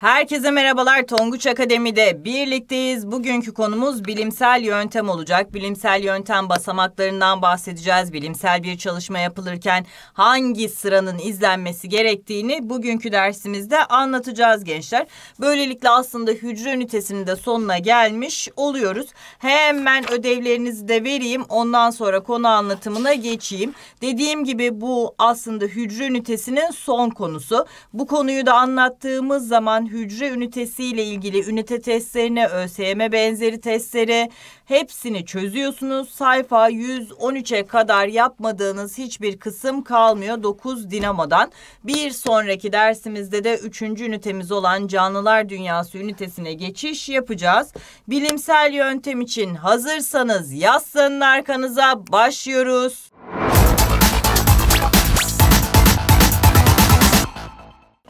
Herkese merhabalar Tonguç Akademi'de birlikteyiz. Bugünkü konumuz bilimsel yöntem olacak. Bilimsel yöntem basamaklarından bahsedeceğiz. Bilimsel bir çalışma yapılırken hangi sıranın izlenmesi gerektiğini bugünkü dersimizde anlatacağız gençler. Böylelikle aslında hücre ünitesinin de sonuna gelmiş oluyoruz. Hemen ödevlerinizi de vereyim. Ondan sonra konu anlatımına geçeyim. Dediğim gibi bu aslında hücre ünitesinin son konusu. Bu konuyu da anlattığımız zaman hücre ünitesiyle ilgili ünite testlerini, ÖSYM benzeri testleri hepsini çözüyorsunuz. Sayfa 113'e kadar yapmadığınız hiçbir kısım kalmıyor 9 Dinamo'dan. Bir sonraki dersimizde de 3. ünitemiz olan Canlılar Dünyası ünitesine geçiş yapacağız. Bilimsel yöntem için hazırsanız yaslanın arkanıza başlıyoruz.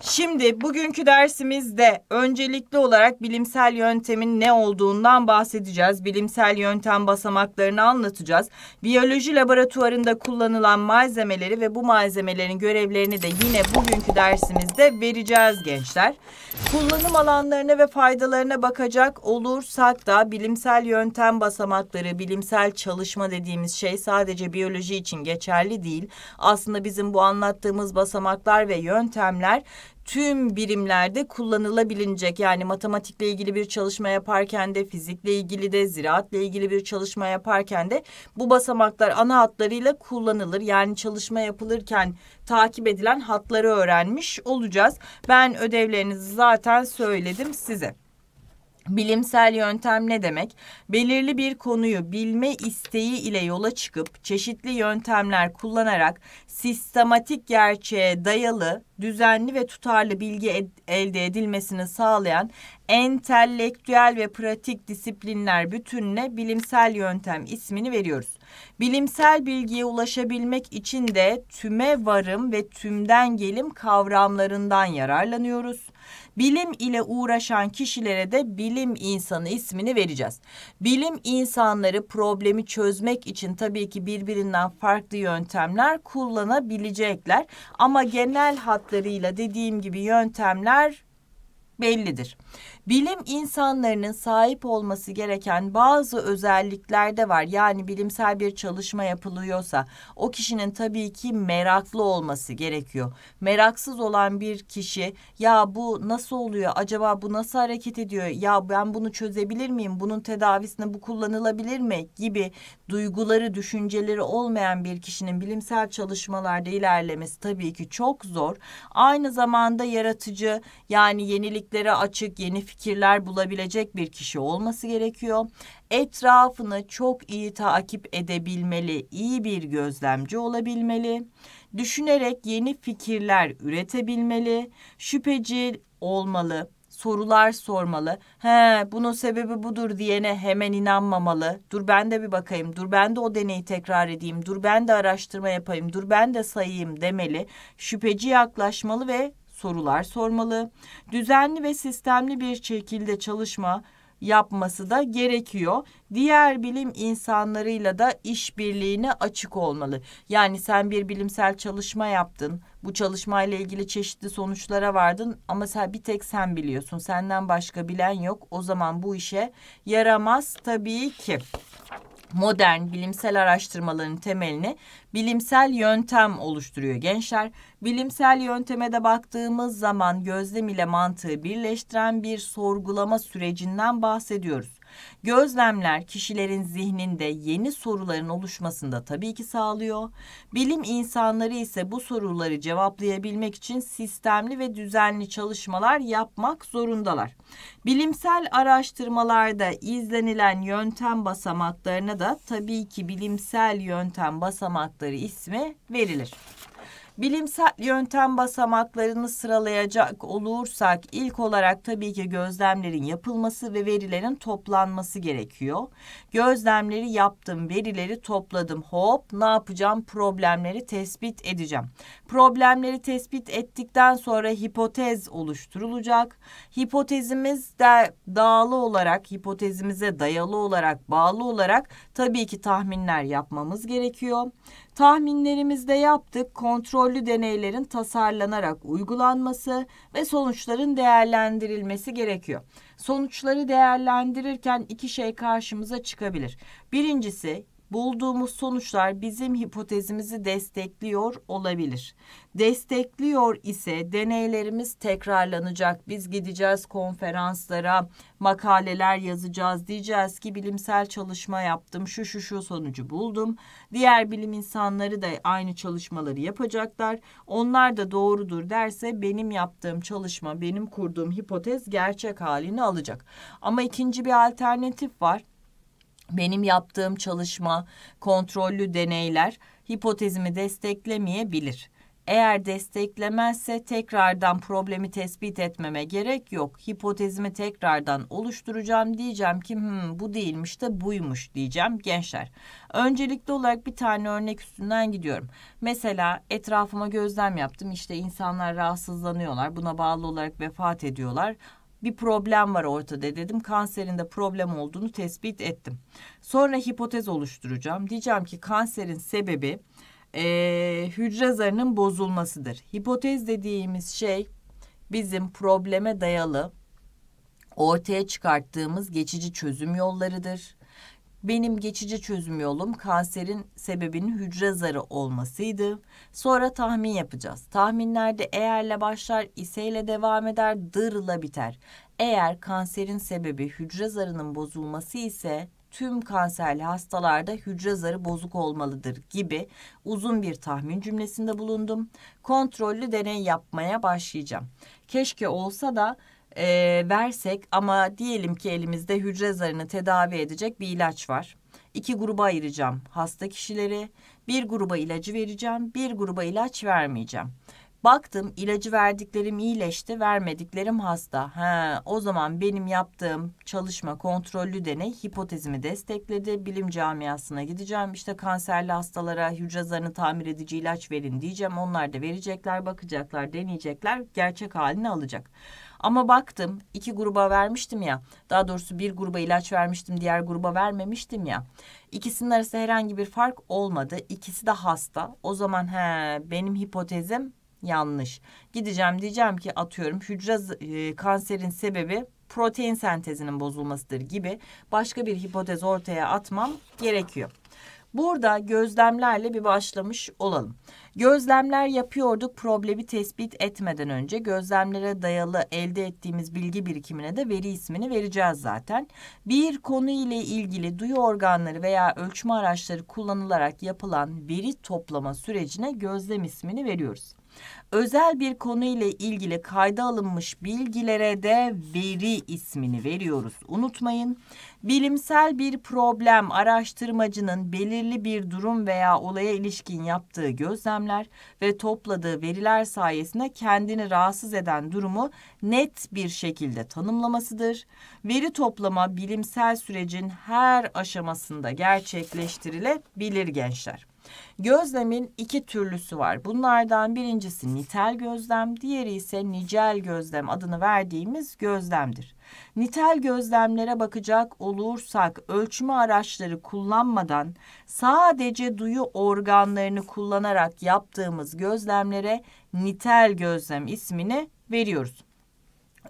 Şimdi bugünkü dersimizde öncelikli olarak bilimsel yöntemin ne olduğundan bahsedeceğiz. Bilimsel yöntem basamaklarını anlatacağız. Biyoloji laboratuvarında kullanılan malzemeleri ve bu malzemelerin görevlerini de yine bugünkü dersimizde vereceğiz gençler. Kullanım alanlarına ve faydalarına bakacak olursak da bilimsel yöntem basamakları, bilimsel çalışma dediğimiz şey sadece biyoloji için geçerli değil. Aslında bizim bu anlattığımız basamaklar ve yöntemler tüm birimlerde kullanılabilecek yani matematikle ilgili bir çalışma yaparken de fizikle ilgili de ziraatle ilgili bir çalışma yaparken de bu basamaklar ana hatlarıyla kullanılır. Yani çalışma yapılırken takip edilen hatları öğrenmiş olacağız. Ben ödevlerinizi zaten söyledim size. Bilimsel yöntem ne demek? Belirli bir konuyu bilme isteği ile yola çıkıp çeşitli yöntemler kullanarak sistematik gerçeğe dayalı, düzenli ve tutarlı bilgi ed elde edilmesini sağlayan entelektüel ve pratik disiplinler bütününe bilimsel yöntem ismini veriyoruz. Bilimsel bilgiye ulaşabilmek için de tüme varım ve tümden gelim kavramlarından yararlanıyoruz. Bilim ile uğraşan kişilere de bilim insanı ismini vereceğiz. Bilim insanları problemi çözmek için tabii ki birbirinden farklı yöntemler kullanabilecekler. Ama genel hatlarıyla dediğim gibi yöntemler bellidir bilim insanlarının sahip olması gereken bazı özellikler de var. Yani bilimsel bir çalışma yapılıyorsa o kişinin tabii ki meraklı olması gerekiyor. Meraksız olan bir kişi ya bu nasıl oluyor? Acaba bu nasıl hareket ediyor? Ya ben bunu çözebilir miyim? Bunun tedavisine bu kullanılabilir mi? gibi duyguları, düşünceleri olmayan bir kişinin bilimsel çalışmalarda ilerlemesi tabii ki çok zor. Aynı zamanda yaratıcı yani yeniliklere açık, yeni fikirler bulabilecek bir kişi olması gerekiyor. Etrafını çok iyi takip edebilmeli, iyi bir gözlemci olabilmeli. Düşünerek yeni fikirler üretebilmeli, şüpheci olmalı, sorular sormalı. He, bunun sebebi budur diyene hemen inanmamalı. Dur ben de bir bakayım. Dur ben de o deneyi tekrar edeyim. Dur ben de araştırma yapayım. Dur ben de sayayım demeli. Şüpheci yaklaşmalı ve sorular sormalı. Düzenli ve sistemli bir şekilde çalışma yapması da gerekiyor. Diğer bilim insanlarıyla da işbirliğine açık olmalı. Yani sen bir bilimsel çalışma yaptın. Bu çalışmayla ilgili çeşitli sonuçlara vardın ama sen bir tek sen biliyorsun. Senden başka bilen yok. O zaman bu işe yaramaz tabii ki modern bilimsel araştırmaların temelini bilimsel yöntem oluşturuyor gençler. Bilimsel yönteme de baktığımız zaman gözlem ile mantığı birleştiren bir sorgulama sürecinden bahsediyoruz. Gözlemler kişilerin zihninde yeni soruların oluşmasında tabii ki sağlıyor. Bilim insanları ise bu soruları cevaplayabilmek için sistemli ve düzenli çalışmalar yapmak zorundalar. Bilimsel araştırmalarda izlenilen yöntem basamaklarına da tabii ki bilimsel yöntem basamakları ismi verilir. Bilimsel yöntem basamaklarını sıralayacak olursak ilk olarak tabii ki gözlemlerin yapılması ve verilerin toplanması gerekiyor. Gözlemleri yaptım, verileri topladım. Hop ne yapacağım? Problemleri tespit edeceğim. Problemleri tespit ettikten sonra hipotez oluşturulacak. Hipotezimiz de dağlı olarak, hipotezimize dayalı olarak, bağlı olarak tabii ki tahminler yapmamız gerekiyor. Tahminlerimizde yaptık kontrollü deneylerin tasarlanarak uygulanması ve sonuçların değerlendirilmesi gerekiyor. Sonuçları değerlendirirken iki şey karşımıza çıkabilir. Birincisi bulduğumuz sonuçlar bizim hipotezimizi destekliyor olabilir. Destekliyor ise deneylerimiz tekrarlanacak. Biz gideceğiz konferanslara, makaleler yazacağız. Diyeceğiz ki bilimsel çalışma yaptım. Şu şu şu sonucu buldum. Diğer bilim insanları da aynı çalışmaları yapacaklar. Onlar da doğrudur derse benim yaptığım çalışma, benim kurduğum hipotez gerçek halini alacak. Ama ikinci bir alternatif var benim yaptığım çalışma, kontrollü deneyler hipotezimi desteklemeyebilir. Eğer desteklemezse tekrardan problemi tespit etmeme gerek yok. Hipotezimi tekrardan oluşturacağım diyeceğim ki hmm, bu değilmiş de buymuş diyeceğim gençler. Öncelikli olarak bir tane örnek üstünden gidiyorum. Mesela etrafıma gözlem yaptım işte insanlar rahatsızlanıyorlar buna bağlı olarak vefat ediyorlar bir problem var ortada dedim. Kanserinde problem olduğunu tespit ettim. Sonra hipotez oluşturacağım. Diyeceğim ki kanserin sebebi e, hücre zarının bozulmasıdır. Hipotez dediğimiz şey bizim probleme dayalı ortaya çıkarttığımız geçici çözüm yollarıdır. Benim geçici çözüm yolum kanserin sebebinin hücre zarı olmasıydı. Sonra tahmin yapacağız. Tahminlerde eğerle başlar, iseyle devam eder, dırla biter. Eğer kanserin sebebi hücre zarının bozulması ise tüm kanserli hastalarda hücre zarı bozuk olmalıdır gibi uzun bir tahmin cümlesinde bulundum. Kontrollü deney yapmaya başlayacağım. Keşke olsa da e, versek ama diyelim ki elimizde hücre zarını tedavi edecek bir ilaç var. İki gruba ayıracağım hasta kişileri. Bir gruba ilacı vereceğim, bir gruba ilaç vermeyeceğim. Baktım ilacı verdiklerim iyileşti, vermediklerim hasta. He, o zaman benim yaptığım çalışma kontrollü deney hipotezimi destekledi. Bilim camiasına gideceğim. İşte kanserli hastalara hücre zarını tamir edici ilaç verin diyeceğim. Onlar da verecekler, bakacaklar, deneyecekler, gerçek halini alacak. Ama baktım iki gruba vermiştim ya. Daha doğrusu bir gruba ilaç vermiştim diğer gruba vermemiştim ya. İkisinin arasında herhangi bir fark olmadı. İkisi de hasta. O zaman he benim hipotezim yanlış. Gideceğim diyeceğim ki atıyorum hücre e, kanserin sebebi protein sentezinin bozulmasıdır gibi başka bir hipotez ortaya atmam gerekiyor. Burada gözlemlerle bir başlamış olalım. Gözlemler yapıyorduk problemi tespit etmeden önce gözlemlere dayalı elde ettiğimiz bilgi birikimine de veri ismini vereceğiz zaten. Bir konu ile ilgili duyu organları veya ölçme araçları kullanılarak yapılan veri toplama sürecine gözlem ismini veriyoruz. Özel bir konu ile ilgili kayda alınmış bilgilere de veri ismini veriyoruz. Unutmayın. Bilimsel bir problem araştırmacının belirli bir durum veya olaya ilişkin yaptığı gözlemler ve topladığı veriler sayesinde kendini rahatsız eden durumu net bir şekilde tanımlamasıdır. Veri toplama bilimsel sürecin her aşamasında gerçekleştirilebilir gençler. Gözlemin iki türlüsü var. Bunlardan birincisi nitel gözlem, diğeri ise nicel gözlem adını verdiğimiz gözlemdir. Nitel gözlemlere bakacak olursak ölçme araçları kullanmadan sadece duyu organlarını kullanarak yaptığımız gözlemlere nitel gözlem ismini veriyoruz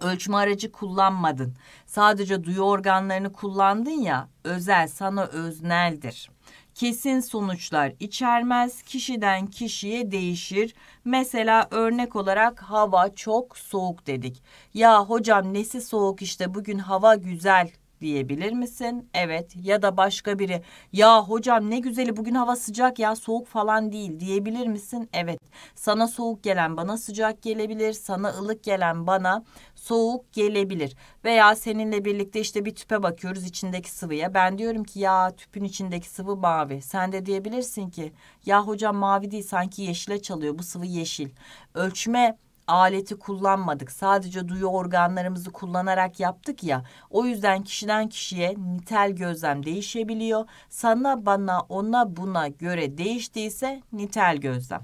ölçme aracı kullanmadın. Sadece duyu organlarını kullandın ya özel sana özneldir kesin sonuçlar içermez, kişiden kişiye değişir. Mesela örnek olarak hava çok soğuk dedik. Ya hocam nesi soğuk işte bugün hava güzel diyebilir misin? Evet ya da başka biri ya hocam ne güzeli bugün hava sıcak ya soğuk falan değil diyebilir misin? Evet sana soğuk gelen bana sıcak gelebilir sana ılık gelen bana soğuk gelebilir veya seninle birlikte işte bir tüpe bakıyoruz içindeki sıvıya ben diyorum ki ya tüpün içindeki sıvı mavi sen de diyebilirsin ki ya hocam mavi değil sanki yeşile çalıyor bu sıvı yeşil ölçme aleti kullanmadık. Sadece duyu organlarımızı kullanarak yaptık ya. O yüzden kişiden kişiye nitel gözlem değişebiliyor. Sana, bana, ona, buna göre değiştiyse nitel gözlem.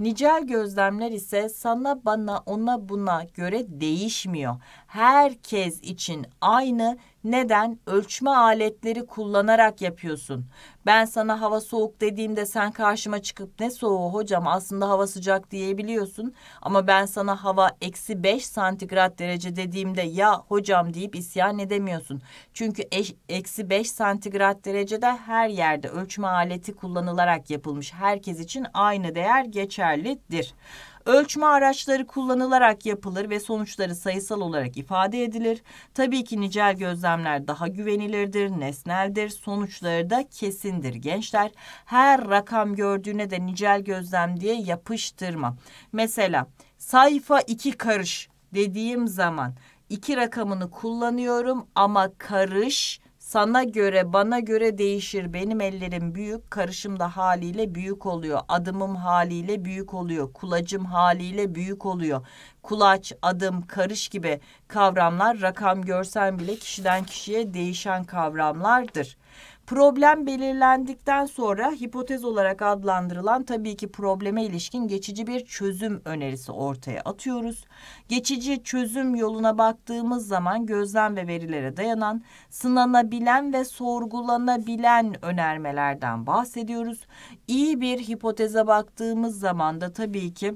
Nicel gözlemler ise sana, bana, ona, buna göre değişmiyor. Herkes için aynı neden? Ölçme aletleri kullanarak yapıyorsun. Ben sana hava soğuk dediğimde sen karşıma çıkıp ne soğuğu hocam aslında hava sıcak diyebiliyorsun. Ama ben sana hava eksi beş santigrat derece dediğimde ya hocam deyip isyan edemiyorsun. Çünkü eksi beş santigrat derecede her yerde ölçme aleti kullanılarak yapılmış. Herkes için aynı değer geçerlidir. Ölçme araçları kullanılarak yapılır ve sonuçları sayısal olarak ifade edilir. Tabii ki nicel gözlemler daha güvenilirdir, nesneldir, sonuçları da kesindir gençler. Her rakam gördüğüne de nicel gözlem diye yapıştırma. Mesela sayfa iki karış dediğim zaman iki rakamını kullanıyorum ama karış sana göre bana göre değişir. Benim ellerim büyük, karışım da haliyle büyük oluyor. Adımım haliyle büyük oluyor. Kulacım haliyle büyük oluyor. Kulaç, adım, karış gibi kavramlar rakam görsen bile kişiden kişiye değişen kavramlardır. Problem belirlendikten sonra hipotez olarak adlandırılan tabii ki probleme ilişkin geçici bir çözüm önerisi ortaya atıyoruz. Geçici çözüm yoluna baktığımız zaman gözlem ve verilere dayanan, sınanabilen ve sorgulanabilen önermelerden bahsediyoruz. İyi bir hipoteze baktığımız zaman da tabii ki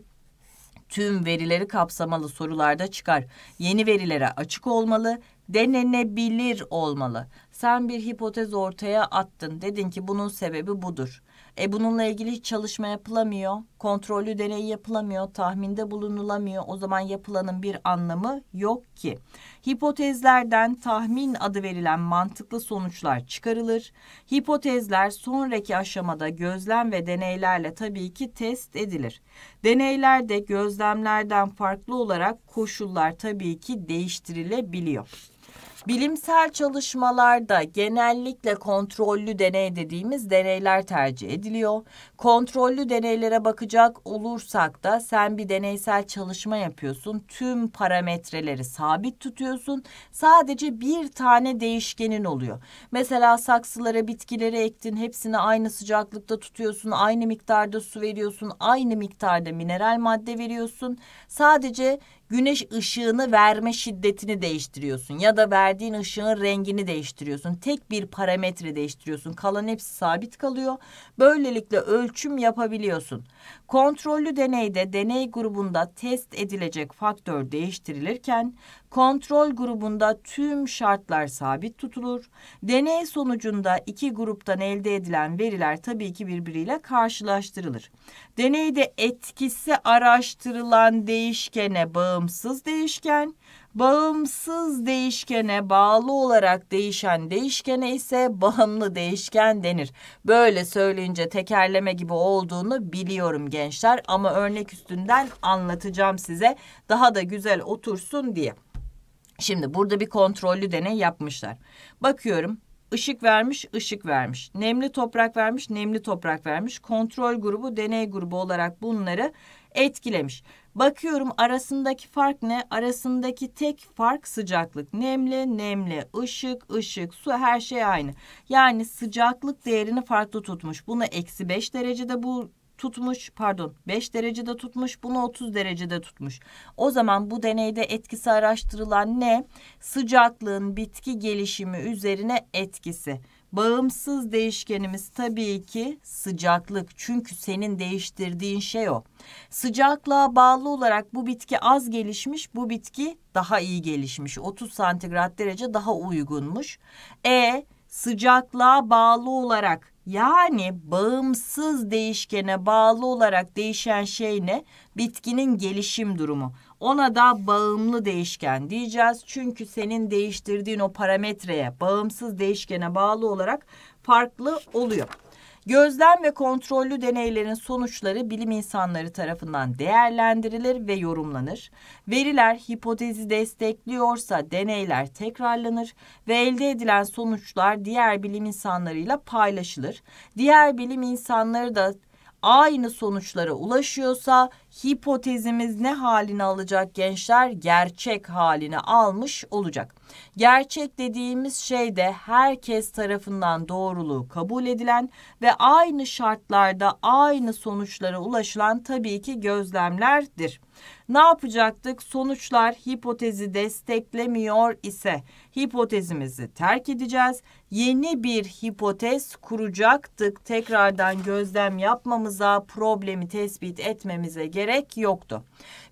tüm verileri kapsamalı sorularda çıkar. Yeni verilere açık olmalı, denenebilir olmalı. Sen bir hipotez ortaya attın. Dedin ki bunun sebebi budur. E bununla ilgili hiç çalışma yapılamıyor. Kontrollü deney yapılamıyor. Tahminde bulunulamıyor. O zaman yapılanın bir anlamı yok ki. Hipotezlerden tahmin adı verilen mantıklı sonuçlar çıkarılır. Hipotezler sonraki aşamada gözlem ve deneylerle tabii ki test edilir. Deneylerde gözlemlerden farklı olarak koşullar tabii ki değiştirilebiliyor. Bilimsel çalışmalarda genellikle kontrollü deney dediğimiz deneyler tercih ediliyor. Kontrollü deneylere bakacak olursak da sen bir deneysel çalışma yapıyorsun. Tüm parametreleri sabit tutuyorsun. Sadece bir tane değişkenin oluyor. Mesela saksılara bitkileri ektin. Hepsini aynı sıcaklıkta tutuyorsun. Aynı miktarda su veriyorsun. Aynı miktarda mineral madde veriyorsun. Sadece güneş ışığını verme şiddetini değiştiriyorsun ya da verdiğin ışığın rengini değiştiriyorsun. Tek bir parametre değiştiriyorsun. Kalan hepsi sabit kalıyor. Böylelikle ölçüm yapabiliyorsun. Kontrollü deneyde deney grubunda test edilecek faktör değiştirilirken Kontrol grubunda tüm şartlar sabit tutulur. Deney sonucunda iki gruptan elde edilen veriler tabii ki birbiriyle karşılaştırılır. Deneyde etkisi araştırılan değişkene bağımsız değişken, bağımsız değişkene bağlı olarak değişen değişkene ise bağımlı değişken denir. Böyle söyleyince tekerleme gibi olduğunu biliyorum gençler ama örnek üstünden anlatacağım size daha da güzel otursun diye. Şimdi burada bir kontrollü deney yapmışlar. Bakıyorum ışık vermiş, ışık vermiş. Nemli toprak vermiş, nemli toprak vermiş. Kontrol grubu, deney grubu olarak bunları etkilemiş. Bakıyorum arasındaki fark ne? Arasındaki tek fark sıcaklık. Nemli, nemli, ışık, ışık, su her şey aynı. Yani sıcaklık değerini farklı tutmuş. Bunu eksi 5 derecede bu tutmuş pardon 5 derecede tutmuş bunu 30 derecede tutmuş. O zaman bu deneyde etkisi araştırılan ne? Sıcaklığın bitki gelişimi üzerine etkisi. Bağımsız değişkenimiz tabii ki sıcaklık. Çünkü senin değiştirdiğin şey o. Sıcaklığa bağlı olarak bu bitki az gelişmiş, bu bitki daha iyi gelişmiş. 30 santigrat derece daha uygunmuş. E sıcaklığa bağlı olarak yani bağımsız değişkene bağlı olarak değişen şey ne? Bitkinin gelişim durumu. Ona da bağımlı değişken diyeceğiz. Çünkü senin değiştirdiğin o parametreye, bağımsız değişkene bağlı olarak farklı oluyor. Gözlem ve kontrollü deneylerin sonuçları bilim insanları tarafından değerlendirilir ve yorumlanır. Veriler hipotezi destekliyorsa deneyler tekrarlanır ve elde edilen sonuçlar diğer bilim insanlarıyla paylaşılır. Diğer bilim insanları da aynı sonuçlara ulaşıyorsa hipotezimiz ne halini alacak gençler? Gerçek halini almış olacak. Gerçek dediğimiz şey de herkes tarafından doğruluğu kabul edilen ve aynı şartlarda aynı sonuçlara ulaşılan tabii ki gözlemlerdir. Ne yapacaktık? Sonuçlar hipotezi desteklemiyor ise hipotezimizi terk edeceğiz. Yeni bir hipotez kuracaktık. Tekrardan gözlem yapmamıza, problemi tespit etmemize gerek gerek yoktu.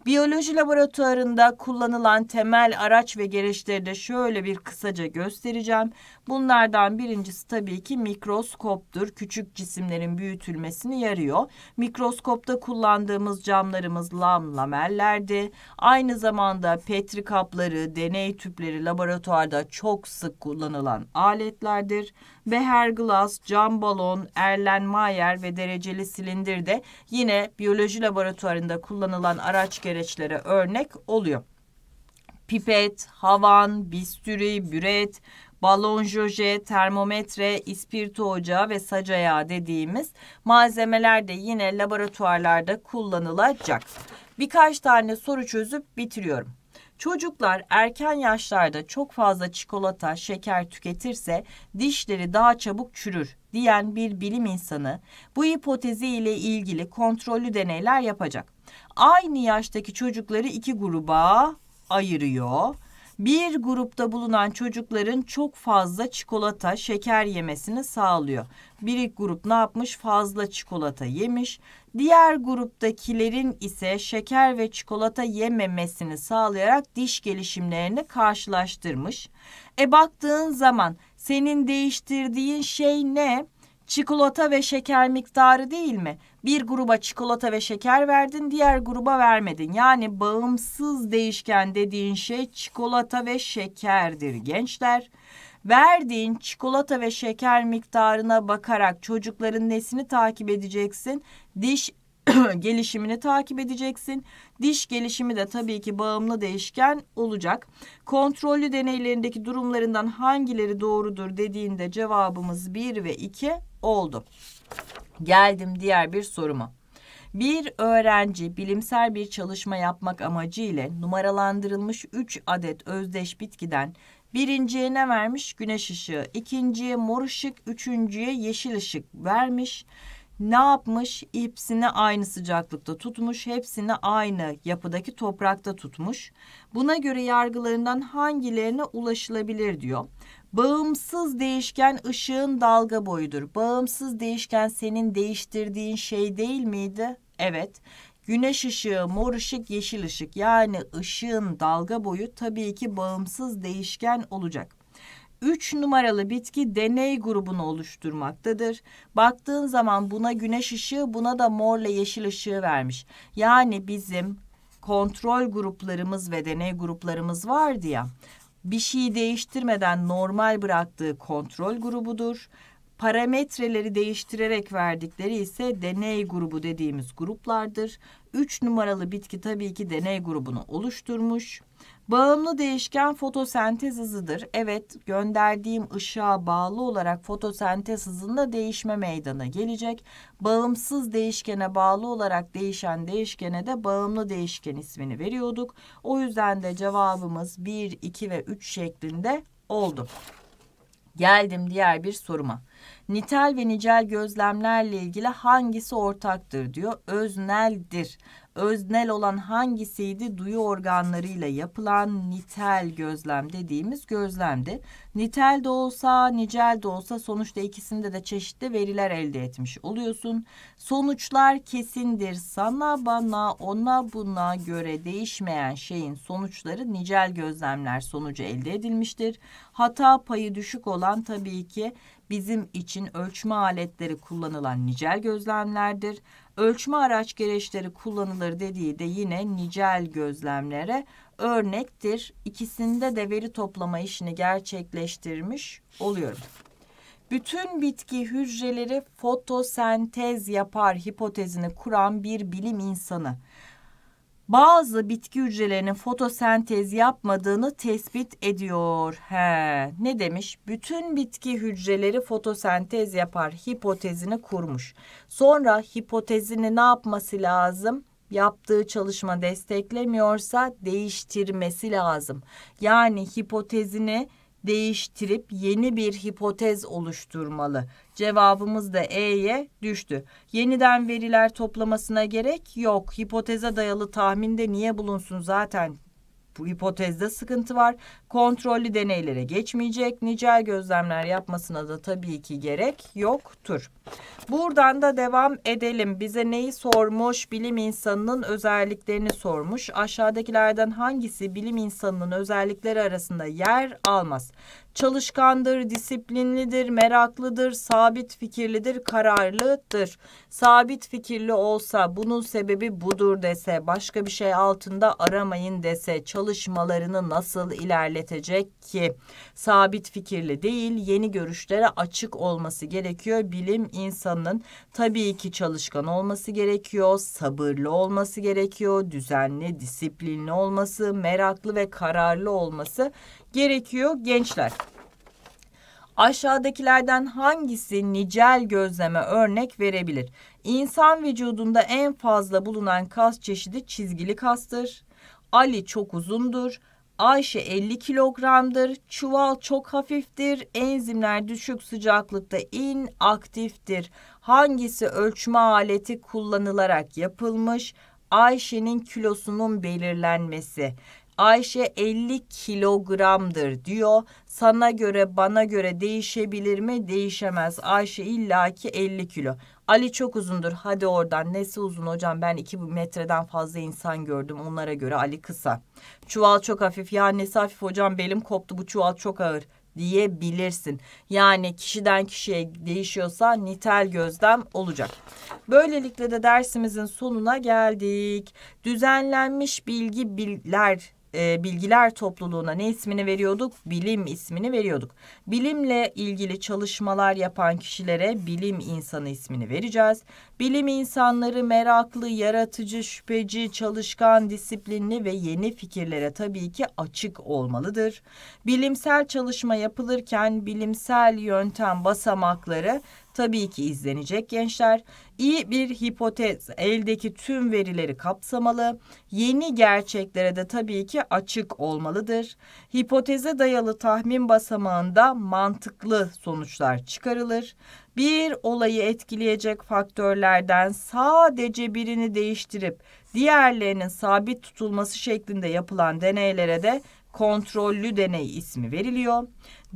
Biyoloji laboratuvarında kullanılan temel araç ve gereçleri de şöyle bir kısaca göstereceğim. Bunlardan birincisi tabii ki mikroskoptur. Küçük cisimlerin büyütülmesini yarıyor. Mikroskopta kullandığımız camlarımız lam lamellerdi. Aynı zamanda petri kapları, deney tüpleri laboratuvarda çok sık kullanılan aletlerdir. Beherglas, cam balon, Erlen Mayer ve dereceli silindir de yine biyoloji laboratuvarında kullanılan araç gereçlere örnek oluyor. Pipet, havan, bisturi, büret, balon joje, termometre, ispirto ocağı ve sac ayağı dediğimiz malzemeler de yine laboratuvarlarda kullanılacak. Birkaç tane soru çözüp bitiriyorum. Çocuklar erken yaşlarda çok fazla çikolata, şeker tüketirse dişleri daha çabuk çürür diyen bir bilim insanı bu hipotezi ile ilgili kontrollü deneyler yapacak. Aynı yaştaki çocukları iki gruba ayırıyor bir grupta bulunan çocukların çok fazla çikolata, şeker yemesini sağlıyor. Bir grup ne yapmış? Fazla çikolata yemiş. Diğer gruptakilerin ise şeker ve çikolata yememesini sağlayarak diş gelişimlerini karşılaştırmış. E baktığın zaman senin değiştirdiğin şey ne? çikolata ve şeker miktarı değil mi? Bir gruba çikolata ve şeker verdin, diğer gruba vermedin. Yani bağımsız değişken dediğin şey çikolata ve şekerdir gençler. Verdiğin çikolata ve şeker miktarına bakarak çocukların nesini takip edeceksin? Diş gelişimini takip edeceksin. Diş gelişimi de tabii ki bağımlı değişken olacak. Kontrollü deneylerindeki durumlarından hangileri doğrudur dediğinde cevabımız 1 ve 2 oldu. Geldim diğer bir soruma. Bir öğrenci bilimsel bir çalışma yapmak amacı ile numaralandırılmış 3 adet özdeş bitkiden Birinciye ne vermiş? Güneş ışığı. İkinciye mor ışık. Üçüncüye yeşil ışık vermiş ne yapmış? Hepsini aynı sıcaklıkta tutmuş, hepsini aynı yapıdaki toprakta tutmuş. Buna göre yargılarından hangilerine ulaşılabilir diyor. Bağımsız değişken ışığın dalga boyudur. Bağımsız değişken senin değiştirdiğin şey değil miydi? Evet. Güneş ışığı, mor ışık, yeşil ışık yani ışığın dalga boyu tabii ki bağımsız değişken olacak. 3 numaralı bitki deney grubunu oluşturmaktadır. Baktığın zaman buna güneş ışığı, buna da morla yeşil ışığı vermiş. Yani bizim kontrol gruplarımız ve deney gruplarımız vardı ya. Bir şeyi değiştirmeden normal bıraktığı kontrol grubudur. Parametreleri değiştirerek verdikleri ise deney grubu dediğimiz gruplardır. 3 numaralı bitki tabii ki deney grubunu oluşturmuş. Bağımlı değişken fotosentez hızıdır. Evet gönderdiğim ışığa bağlı olarak fotosentez hızında değişme meydana gelecek. Bağımsız değişkene bağlı olarak değişen değişkene de bağımlı değişken ismini veriyorduk. O yüzden de cevabımız 1, 2 ve 3 şeklinde oldu. Geldim diğer bir soruma. Nitel ve nicel gözlemlerle ilgili hangisi ortaktır diyor. Özneldir öznel olan hangisiydi? Duyu organlarıyla yapılan nitel gözlem dediğimiz gözlemdi. Nitel de olsa, nicel de olsa sonuçta ikisinde de çeşitli veriler elde etmiş oluyorsun. Sonuçlar kesindir. Sana, bana, ona, buna göre değişmeyen şeyin sonuçları nicel gözlemler sonucu elde edilmiştir. Hata payı düşük olan tabii ki bizim için ölçme aletleri kullanılan nicel gözlemlerdir. Ölçme araç gereçleri kullanılır dediği de yine nicel gözlemlere örnektir. İkisinde de veri toplama işini gerçekleştirmiş oluyorum. Bütün bitki hücreleri fotosentez yapar hipotezini kuran bir bilim insanı bazı bitki hücrelerinin fotosentez yapmadığını tespit ediyor. He, ne demiş? Bütün bitki hücreleri fotosentez yapar hipotezini kurmuş. Sonra hipotezini ne yapması lazım? yaptığı çalışma desteklemiyorsa değiştirmesi lazım. Yani hipotezini değiştirip yeni bir hipotez oluşturmalı. Cevabımız da E'ye düştü. Yeniden veriler toplamasına gerek yok. Hipoteze dayalı tahminde niye bulunsun zaten bu hipotezde sıkıntı var. Kontrollü deneylere geçmeyecek. Nicel gözlemler yapmasına da tabii ki gerek yoktur. Buradan da devam edelim. Bize neyi sormuş? Bilim insanının özelliklerini sormuş. Aşağıdakilerden hangisi bilim insanının özellikleri arasında yer almaz? Çalışkandır, disiplinlidir, meraklıdır, sabit fikirlidir, kararlıdır. Sabit fikirli olsa bunun sebebi budur dese, başka bir şey altında aramayın dese çalışmalarını nasıl ilerletecek ki? Sabit fikirli değil, yeni görüşlere açık olması gerekiyor. Bilim insanının tabii ki çalışkan olması gerekiyor, sabırlı olması gerekiyor, düzenli, disiplinli olması, meraklı ve kararlı olması gerekiyor gençler. Aşağıdakilerden hangisi nicel gözleme örnek verebilir? İnsan vücudunda en fazla bulunan kas çeşidi çizgili kastır. Ali çok uzundur. Ayşe 50 kilogramdır. Çuval çok hafiftir. Enzimler düşük sıcaklıkta inaktiftir. Hangisi ölçme aleti kullanılarak yapılmış? Ayşe'nin kilosunun belirlenmesi. Ayşe 50 kilogramdır diyor. Sana göre bana göre değişebilir mi? Değişemez. Ayşe illaki 50 kilo. Ali çok uzundur. Hadi oradan. Nesi uzun hocam? Ben 2 metreden fazla insan gördüm. Onlara göre Ali kısa. Çuval çok hafif. Ya nesi hafif hocam? Belim koptu. Bu çuval çok ağır diyebilirsin. Yani kişiden kişiye değişiyorsa nitel gözlem olacak. Böylelikle de dersimizin sonuna geldik. Düzenlenmiş bilgi biler e, bilgiler topluluğuna ne ismini veriyorduk? Bilim ismini veriyorduk. Bilimle ilgili çalışmalar yapan kişilere bilim insanı ismini vereceğiz. Bilim insanları meraklı, yaratıcı, şüpheci, çalışkan, disiplinli ve yeni fikirlere tabii ki açık olmalıdır. Bilimsel çalışma yapılırken bilimsel yöntem basamakları tabii ki izlenecek gençler. İyi bir hipotez, eldeki tüm verileri kapsamalı, yeni gerçeklere de tabii ki açık olmalıdır. Hipoteze dayalı tahmin basamağında mantıklı sonuçlar çıkarılır. Bir olayı etkileyecek faktörlerden sadece birini değiştirip diğerlerinin sabit tutulması şeklinde yapılan deneylere de kontrollü deney ismi veriliyor.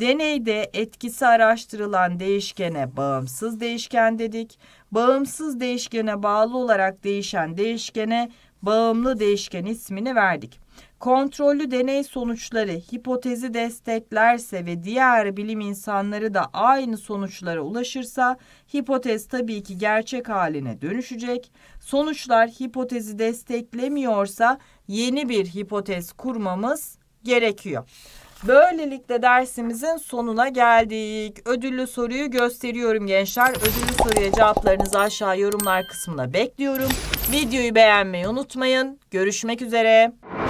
Deneyde etkisi araştırılan değişkene bağımsız değişken dedik. Bağımsız değişkene bağlı olarak değişen değişkene bağımlı değişken ismini verdik. Kontrollü deney sonuçları hipotezi desteklerse ve diğer bilim insanları da aynı sonuçlara ulaşırsa hipotez tabii ki gerçek haline dönüşecek. Sonuçlar hipotezi desteklemiyorsa yeni bir hipotez kurmamız gerekiyor. Böylelikle dersimizin sonuna geldik. Ödüllü soruyu gösteriyorum gençler. Ödüllü soruya cevaplarınızı aşağı yorumlar kısmına bekliyorum. Videoyu beğenmeyi unutmayın. Görüşmek üzere.